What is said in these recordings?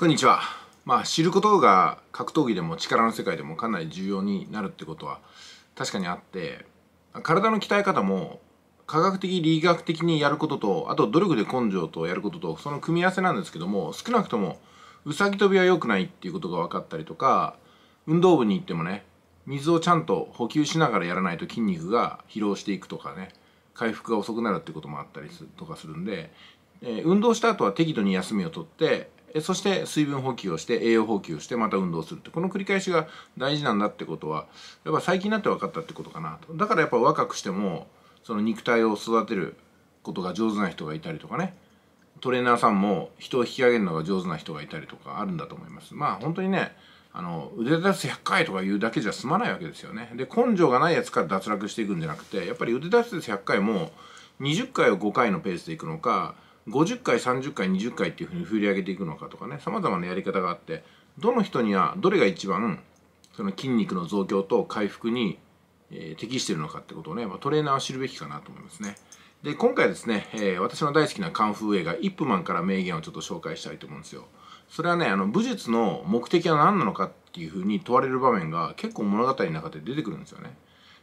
こんにちは。まあ、知ることが格闘技でも力の世界でもかなり重要になるってことは確かにあって体の鍛え方も科学的理学的にやることとあと努力で根性とやることとその組み合わせなんですけども少なくともうさぎ跳びは良くないっていうことが分かったりとか運動部に行ってもね水をちゃんと補給しながらやらないと筋肉が疲労していくとかね回復が遅くなるってこともあったりとかするんで、え運動した後は適度に休みを取ってそして水分補給をして栄養補給をしてまた運動するってこの繰り返しが大事なんだってことはやっぱ最近になって分かったってことかなとだからやっぱ若くしてもその肉体を育てることが上手な人がいたりとかねトレーナーさんも人を引き上げるのが上手な人がいたりとかあるんだと思いますまあ本当にねあの腕立て100回とか言うだけじゃ済まないわけですよねで根性がないやつから脱落していくんじゃなくてやっぱり腕立て100回も20回を5回のペースでいくのか50回30回20回っていうふうに振り上げていくのかとかねさまざまなやり方があってどの人にはどれが一番その筋肉の増強と回復に、え適してるのかってことをね、まあ、トレーナーは知るべきかなと思いますね。で今回ですね、えー、私の大好きなカンフー映画「イップマン」から名言をちょっと紹介したいと思うんですよ。それはねあの武術の目的は何なのかっていうふうに問われる場面が結構物語の中で出てくるんですよね。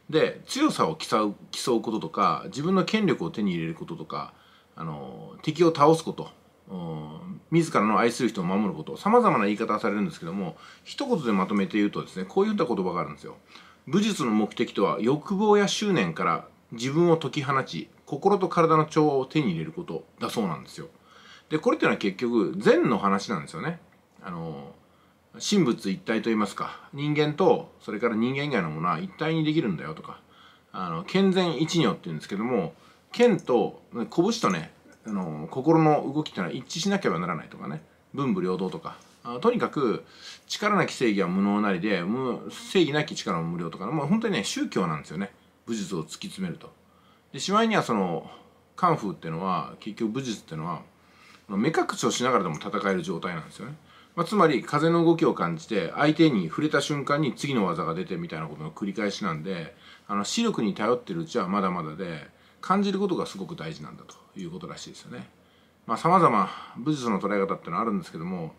で強さを競う競うこととか自分の権力を手に入れることとかあの敵を倒すこと自らの愛する人を守ることさまざまな言い方をされるんですけども一言でまとめて言うとですねこういった言葉があるんですよ。武術の目的とは欲望や執念から自分を解き放ち心と体の調和を手に入れることだそうなんですよ。でこれっていうのは結局善の話なんですよね。あの神仏一体と言いますか人間とそれから人間以外のものは一体にできるんだよとかあの健全一如っていうんですけども剣と拳とねあの心の動きっていうのは一致しなければならないとかね文武両道とかとにかく力なき正義は無能なりで正義なき力も無料とかもう本当にね宗教なんですよね武術を突き詰めると。でしまいにはそのカンフーっていうのは結局武術っていうのは目隠しをしながらでも戦える状態なんですよね。まあ、つまり風の動きを感じて相手に触れた瞬間に次の技が出てみたいなことの繰り返しなんであの視力に頼ってるうちはまだまだで感じることがすごく大事なんだということらしいですよね。まあ、様々武術の捉え方っていうのはあるんですけども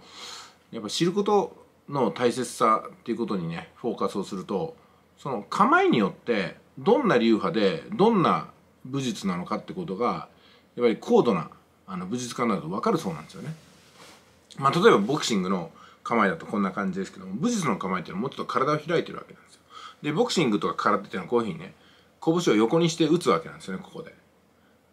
やっぱ知ることの大切さっていうことにねフォーカスをするとその構えによってどんな流派でどんな武術なのかってことがやっぱり高度なあの武術家になると分かるそうなんですよね。まあ、例えばボクシングの構えだとこんな感じですけども武術の構えっていうのはもうちょっと体を開いてるわけなんですよ。でボクシングとか空手っていうのはこういうふうにね拳を横にして打つわけなんですよねここで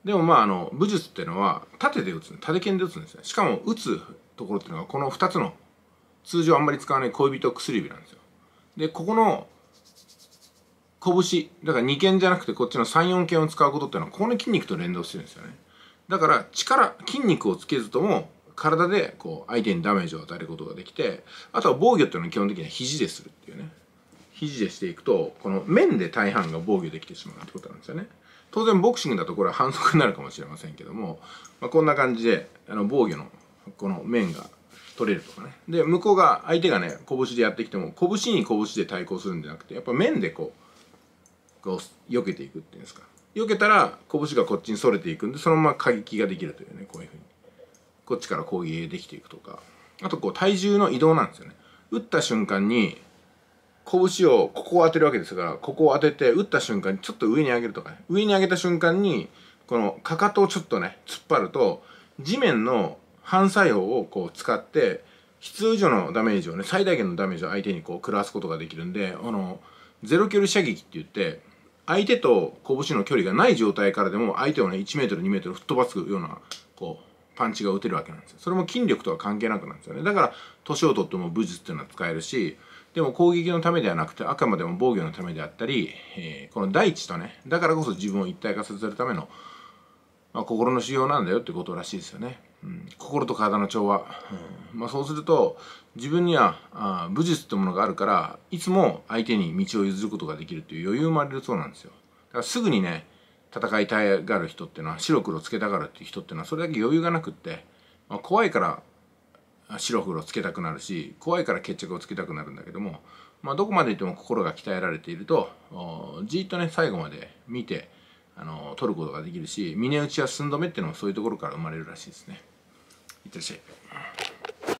でもまああの武術っていうのは縦で打つ縦剣で打つんですねしかも打つところっていうのがこの2つの通常あんまり使わない恋人薬指なんですよでここの拳だから2剣じゃなくてこっちの34剣を使うことっていうのはここの筋肉と連動してるんですよねだから力筋肉をつけずとも体でこう相手にダメージを与えることができてあとは防御っていうのは基本的には肘でするっていうね肘でしていくとこの面で大半が防御できてしまうってことなんですよね当然ボクシングだとこれは反則になるかもしれませんけども、まあ、こんな感じであの防御のこの面が取れるとかねで向こうが相手がね拳でやってきても拳に拳で対抗するんじゃなくてやっぱ面でこうこう避けていくっていうんですか避けたら拳がこっちにそれていくんでそのまま過激ができるというねこういうふうにこっちから攻撃できていくとかあとこう体重の移動なんですよね打った瞬間に拳をここを当てるわけですからここを当てて打った瞬間にちょっと上に上げるとかね上に上げた瞬間にこのかかとをちょっとね突っ張ると地面の反作用をこう使って必要以上のダメージをね最大限のダメージを相手にこう食らわすことができるんであのゼロ距離射撃って言って相手と拳の距離がない状態からでも相手をね 1m2m 吹っ飛ばすようなこうパンチが打てるわけなんですよそれも筋力とは関係なくなんですよねだから年を取っても武術っていうのは使えるしでも攻撃のためではなくてあくまでも防御のためであったり、えー、この大地とねだからこそ自分を一体化させるための、まあ、心の修行なんだよってことらしいですよね、うん、心と体の調和、うん、まあ、そうすると自分にはあ武術ってものがあるからいつも相手に道を譲ることができるっていう余裕もあるそうなんですよだからすぐにね戦いたがる人っていうのは白黒つけたがるっていう人っていうのはそれだけ余裕がなくって、まあ、怖いから白黒つけたくなるし怖いから決着をつけたくなるんだけども、まあ、どこまでいっても心が鍛えられているとじっとね最後まで見てあの取ることができるし峰打ちや寸止めっていうのもそういうところから生まれるらしいですね。いってらっしゃい。